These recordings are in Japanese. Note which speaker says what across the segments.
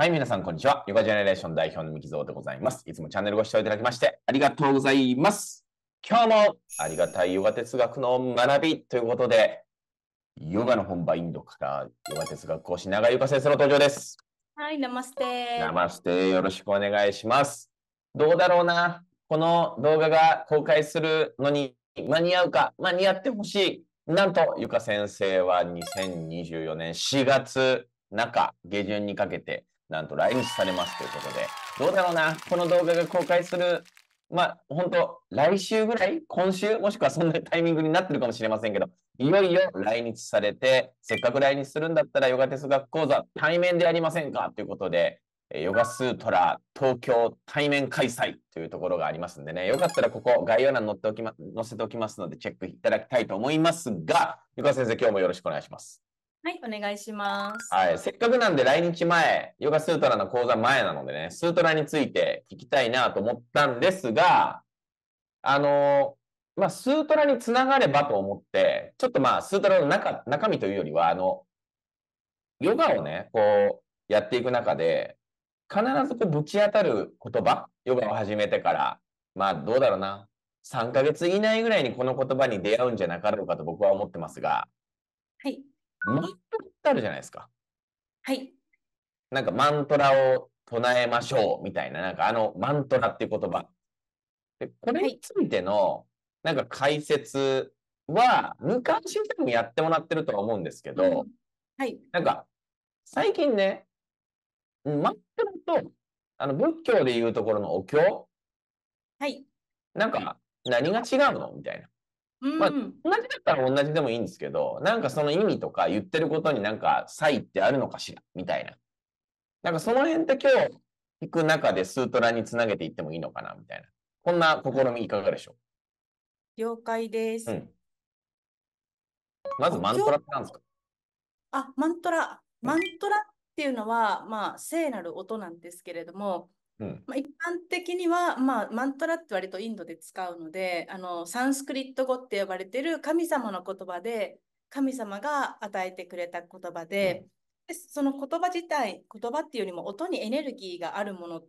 Speaker 1: はい、皆さん、こんにちは。ヨガジェネレーション代表の三木蔵でございます。いつもチャンネルご視聴いただきまして、ありがとうございます。今日も、ありがたいヨガ哲学の学びということで、ヨガの本場インドからヨガ哲学講師長井由先生の登場です。
Speaker 2: はい、ナマステ。ナ
Speaker 1: マステ、よろしくお願いします。どうだろうな、この動画が公開するのに間に合うか、間に合ってほしい。なんと、ゆか先生は2024年4月中、下旬にかけて、なんと来日されますということで、どうだろうな、この動画が公開する、まあ、本当来週ぐらい、今週、もしくはそんなタイミングになってるかもしれませんけど、いよいよ来日されて、せっかく来日するんだったら、ヨガ哲学講座、対面でやりませんかということで、ヨガスートラ東京対面開催というところがありますんでね、よかったらここ概要欄載っておき、ま、載せておきますのでチェックいただきたいと思いますが、ゆか先生、今日もよろしくお願いします。
Speaker 2: はい、お願いします。
Speaker 1: はい、せっかくなんで来日前、ヨガスートラの講座前なのでね、スートラについて聞きたいなと思ったんですが、あのまあ、スートラにつながればと思って、ちょっとまあ、スートラの中中身というよりは、あの、ヨガをね、こう、やっていく中で、必ずこうぶち当たる言葉、ヨガを始めてから、まあ、どうだろうな、3ヶ月以内ぐらいにこの言葉に出会うんじゃなかろうかと僕は思ってますが、はい。マントラってあるじゃないですか。はい。なんかマントラを唱えましょうみたいな、なんかあのマントラっていう言葉。で、これについての、なんか解説は、昔でもやってもらってるとは思うんですけど、うん、はい。なんか、最近ね、マントラと、あの、仏教でいうところのお経はい。なんか、何が違うのみたいな。
Speaker 2: まあ、同じだ
Speaker 1: ったら同じでもいいんですけど、なんかその意味とか言ってることになんか差異ってあるのかしらみたいな。なんかその辺って今日聞く中でスートラにつなげていってもいいのかなみたいな。こんな試みいかがでしょ
Speaker 2: う了解です、う
Speaker 1: ん、まずマントラってんですか
Speaker 2: あ、マントラ。マントラっていうのは、まあ、聖なる音なんですけれども、うん、まあ、一般的には、まあ、マントラって割とインドで使うのであのサンスクリット語って呼ばれてる神様の言葉で神様が与えてくれた言葉でうん、でその言葉自体言葉っていうよりも音にエネルギーがあるもの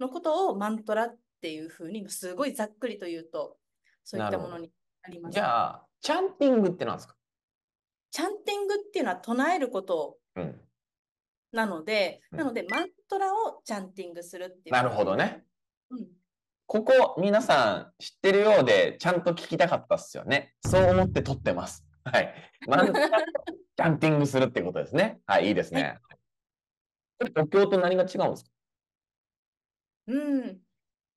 Speaker 2: のことをマントラっていうふうにすごいざっくりと言うとそういったものになります。じゃ
Speaker 1: あチャンティングって何ですか
Speaker 2: チャンティングっていうのは唱えることを、うんなので、なので、マントラをチャンティングするっていう。なるほどね。うん、
Speaker 1: ここ、皆さん知ってるようで、ちゃんと聞きたかったっすよね。そう思って撮ってます。はい。マントラをチャンティングするってことですね。はい、いいですね。これ、お経と何が違うんですか
Speaker 2: うん。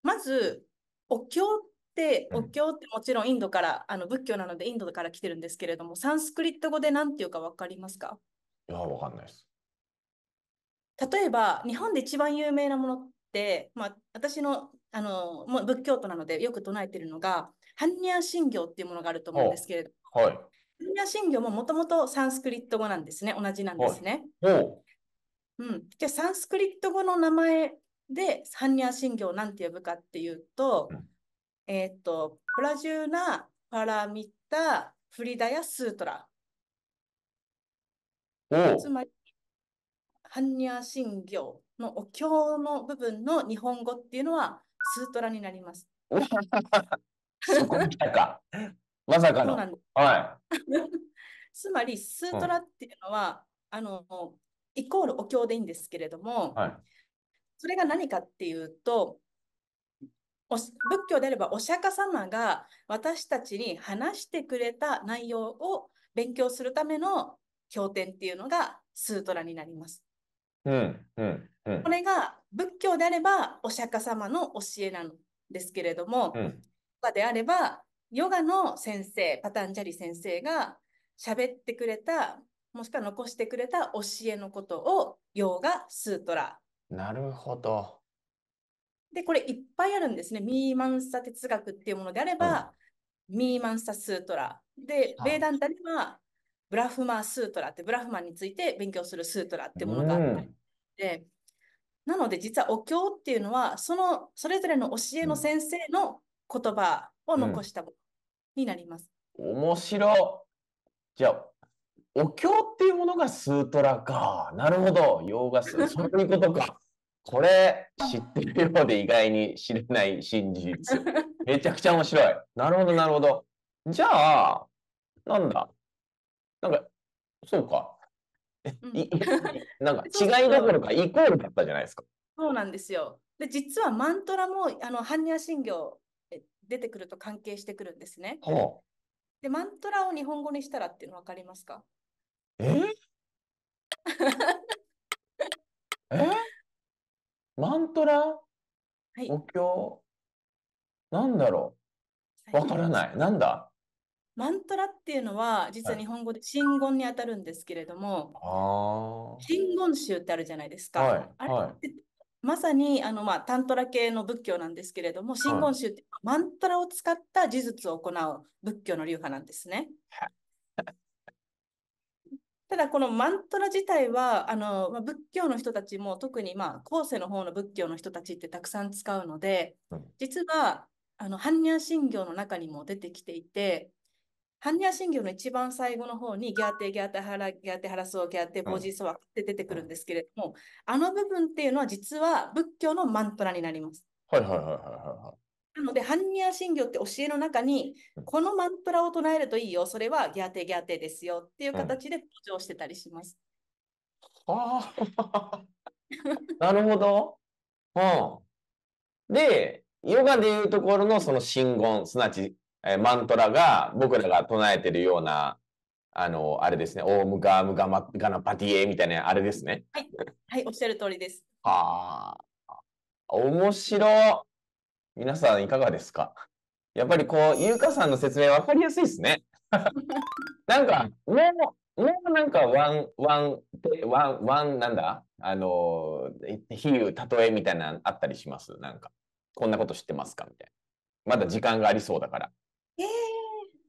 Speaker 2: まず、お経って、お経ってもちろんインドから、あの仏教なのでインドから来てるんですけれども、サンスクリット語で何て言うか分かりますかい
Speaker 1: や、分かんないです。
Speaker 2: 例えば、日本で一番有名なものって、まあ、私の、あの、もう仏教徒なのでよく唱えているのが、般若心経っていうものがあると思うんですけれども、般若心経ももともとサンスクリット語なんですね。同じなんですね。うん。じゃあ、サンスクリット語の名前で、般若心経を何て呼ぶかっていうと、うん、えっ、と、プラジューナ・パラミッタ・フリダヤ・スートラ。つまり、般若心経のお経の部分の日本語っていうのはスートラになります。
Speaker 1: そこに来たか。まさかの。はい、
Speaker 2: つまり、スートラっていうのは、うん、あの、イコールお経でいいんですけれども、はい、それが何かっていうと、仏教であればお釈迦様が私たちに話してくれた内容を勉強するための経典っていうのがスートラになります。
Speaker 1: うんうん
Speaker 2: うん、これが仏教であればお釈迦様の教えなんですけれども、うん、ヨガであればヨガの先生パタンジャリ先生が喋ってくれたもしくは残してくれた教えのことをヨガスートラ。
Speaker 1: なるほど。
Speaker 2: でこれいっぱいあるんですね。ミーマンサ哲学っていうものであれば、うん、ミーマンサスートラ。で、ベーダンタではブラフマスートラってブラフマンについて勉強するスートラってものがあったりで、なので実はお経っていうのはそのそれぞれの教えの先生の言葉を残したものになります。
Speaker 1: うん、面白じゃあお経っていうものがスートラか。なるほど。洋画す。そういうことか。これ知ってるようで意外に知れない真実。めちゃくちゃ面白い。なるほど、なるほど。じゃあ、なんだ。なんか、そうか。なんか違いどころかイコールだったじゃないですか。
Speaker 2: そうなんですよ。で実はマントラもあの般若心経出てくると関係してくるんですね。はあ、でマントラを日本語にしたらっていうの分かりますか
Speaker 1: え えマントラ、はい、お経なんだろうわからない。なんだ
Speaker 2: マントラっていうのは実は日本語で真言にあたるんですけれど
Speaker 1: も、
Speaker 2: 真言宗ってあるじゃないですか。はい、あれ、まさにあの、まあ、タントラ系の仏教なんですけれども、真言宗ってマントラを使った呪術を行う仏教の流派なんですね。ただこのマントラ自体はあの、まあ、仏教の人たちも特に、まあ、後世の方の仏教の人たちってたくさん使うので実はあの般若心経の中にも出てきていて般若心経の一番最後の方に、ギャーテ、ギャーテ、ハラ、ギャーテ、ハラソー、ギャーテ、ボジソワって出てくるんですけれども、あの部分っていうのは実は仏教のマントラになります。
Speaker 1: はいはいはいはいは
Speaker 2: い。なので、般若心経って教えの中に、このマントラを唱えるといいよ、それはギャーテ、ギャーテですよっていう形で登場してたりします。
Speaker 1: は、あ、なるほど。はあ。で、ヨガでいうところのその真言、すなわちえー、マントラが僕らが唱えてるような、あの、あれですね、オームガームガマガナパティエみたいな、あれですね。はい、
Speaker 2: はい、おっしゃる通りです。
Speaker 1: ああ、面白。皆さんいかがですかやっぱりこう、ゆうかさんの説明分かりやすいですね。なんか、もう、もうなんかワン、ワン、ワン、ワン、なんだあの、比喩、例えみたいなのあったりしますなんか、こんなこと知ってますかみたいな。まだ時間がありそうだから。え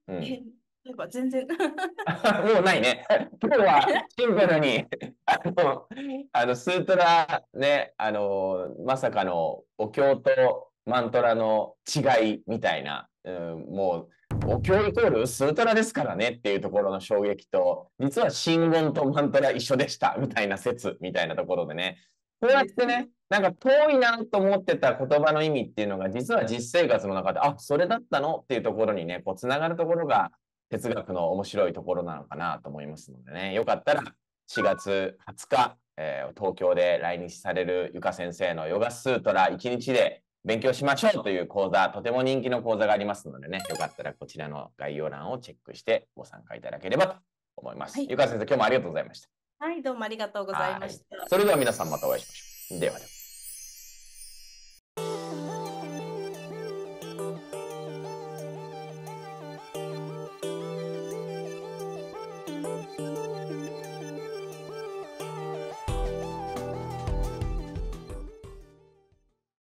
Speaker 1: えー、う
Speaker 2: ん、なんか全然 も
Speaker 1: うないね。今日はシンプルに あの、あのスートラね、あの、まさかのお経とマントラの違いみたいな、うん、もう、お経イコールスートラですからねっていうところの衝撃と、実は真言とマントラ一緒でしたみたいな説みたいなところでね、そうやってね、なんか遠いなと思ってた言葉の意味っていうのが、実は実生活の中で、あそれだったのっていうところにね、こうつながるところが哲学の面白いところなのかなと思いますのでね、よかったら4月20日、えー、東京で来日されるゆか先生のヨガスートラ1日で勉強しましょうという講座、とても人気の講座がありますのでね、よかったらこちらの概要欄をチェックしてご参加いただければと思います。はい、ゆか先生、今日もありがとうございました。
Speaker 2: はい、どうもありがとうございまし
Speaker 1: た。それでは皆さんまたお会いしましょう。ではでは。